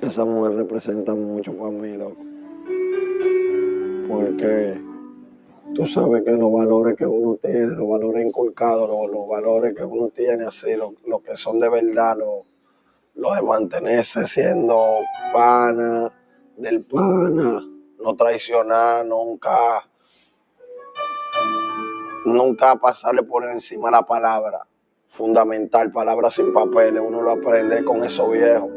Esa mujer representa mucho para mí, loco. Porque tú sabes que los valores que uno tiene, los valores inculcados, los, valores que uno tiene así, lo que son de verdad, lo de mantenerse siendo pana, del pana, no traicionar nunca, nunca pasarle por encima la palabra, fundamental, palabras sin papeles, uno lo aprende con esos viejos.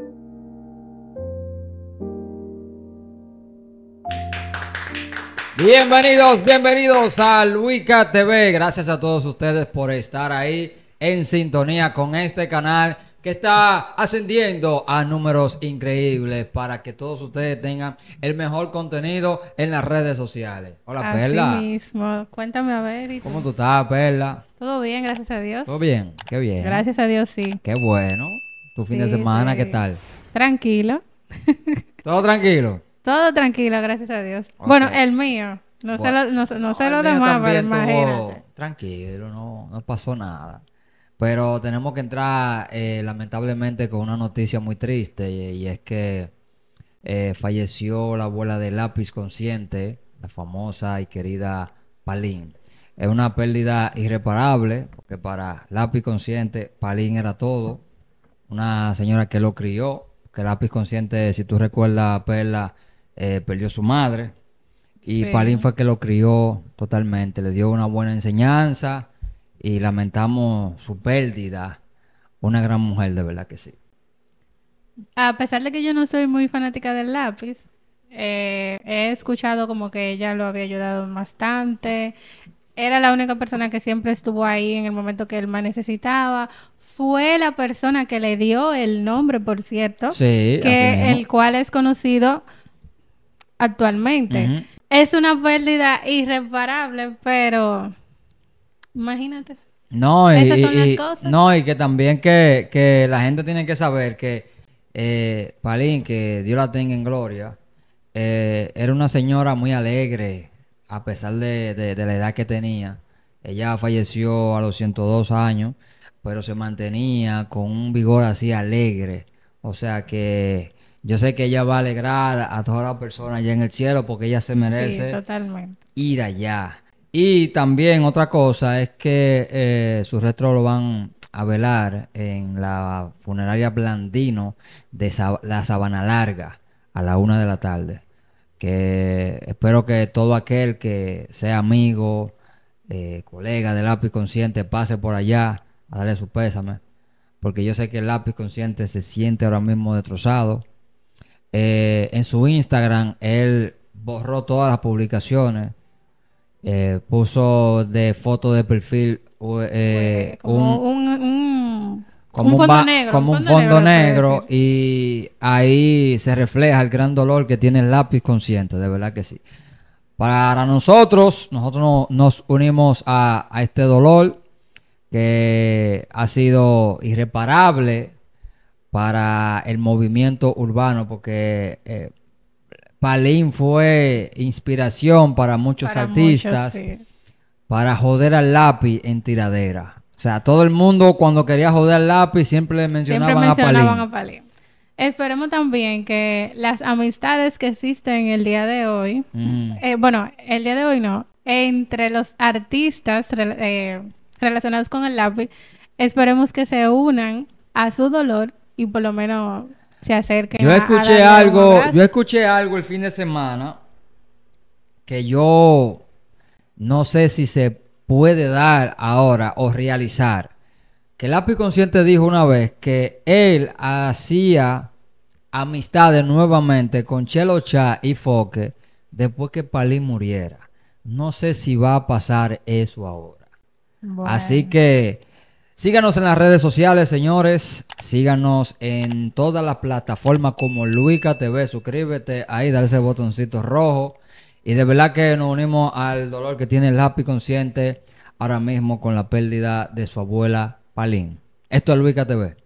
Bienvenidos, bienvenidos a Luica TV. Gracias a todos ustedes por estar ahí en sintonía con este canal que está ascendiendo a números increíbles para que todos ustedes tengan el mejor contenido en las redes sociales. Hola, Así Perla. mismo. Cuéntame a ver. ¿Cómo tú estás, Perla? Todo bien, gracias a Dios. ¿Todo bien? Qué bien. Gracias a Dios, sí. Qué bueno. Tu fin de semana, ¿qué tal? Tranquilo. ¿Todo tranquilo? Todo tranquilo, gracias a Dios. Bueno, el mío. No sé lo, no, lo demás, imagínate. tranquilo, no, no pasó nada. Pero tenemos que entrar, eh, lamentablemente, con una noticia muy triste, y, es que eh, falleció la abuela de Lápiz Consciente, la famosa y querida Palín. Es una pérdida irreparable, porque para Lápiz Consciente, Palín era todo. Una señora que lo crió, que Lápiz Consciente, si tú recuerdas, Perla, eh, perdió su madre. Y Palin Palín fue que lo crió totalmente, le dio una buena enseñanza y lamentamos su pérdida. Una gran mujer, de verdad que sí. A pesar de que yo no soy muy fanática del lápiz, eh, he escuchado como que ella lo había ayudado bastante. Era la única persona que siempre estuvo ahí en el momento que él más necesitaba. Fue la persona que le dio el nombre, por cierto, que el cual es conocido actualmente. Es una pérdida irreparable, pero imagínate. No, y, no, y que también que, que, la gente tiene que saber que eh, Palín, que Dios la tenga en gloria, eh, era una señora muy alegre, a pesar de, de, la edad que tenía. Ella falleció a los 102 años, pero se mantenía con un vigor así alegre. O sea que yo sé que ella va a alegrar a todas las personas allá en el cielo porque ella se merece ir allá. Y también otra cosa es que eh, sus restos lo van a velar en la funeraria Blandino de la Sabana Larga a la una de la tarde. Que espero que todo aquel que sea amigo, eh, colega del lápiz consciente pase por allá a darle su pésame. Porque yo sé que el lápiz consciente se siente ahora mismo destrozado eh, en su Instagram, él borró todas las publicaciones. Eh, puso de foto de perfil eh, como un, fondo negro, y ahí se refleja el gran dolor que tiene el lápiz consciente, de verdad que sí. Para nosotros, nosotros nos unimos a, a este dolor que ha sido irreparable para el movimiento urbano, porque eh, Palín fue inspiración para muchos artistas para joder al lápiz en tiradera. O sea, todo el mundo cuando quería joder al lápiz siempre le mencionaban, a, Palín. Esperemos también que las amistades que existen el día de hoy, mm. eh, bueno, el día de hoy no, entre los artistas eh, relacionados con el lápiz, esperemos que se unan a su dolor y por lo menos se acerquen. Yo escuché algo, yo escuché algo el fin de semana que yo no sé si se puede dar ahora o realizar. Que el lápiz consciente dijo una vez que él hacía amistades nuevamente con Chelo Chá y Foque después que Palín muriera. No sé si va a pasar eso ahora. Así que Síganos en las redes sociales, señores. Síganos en todas las plataformas como Luica TV. Suscríbete ahí, dale ese botoncito rojo. Y de verdad que nos unimos al dolor que tiene el happy consciente ahora mismo con la pérdida de su abuela Palín. Esto es Luica TV.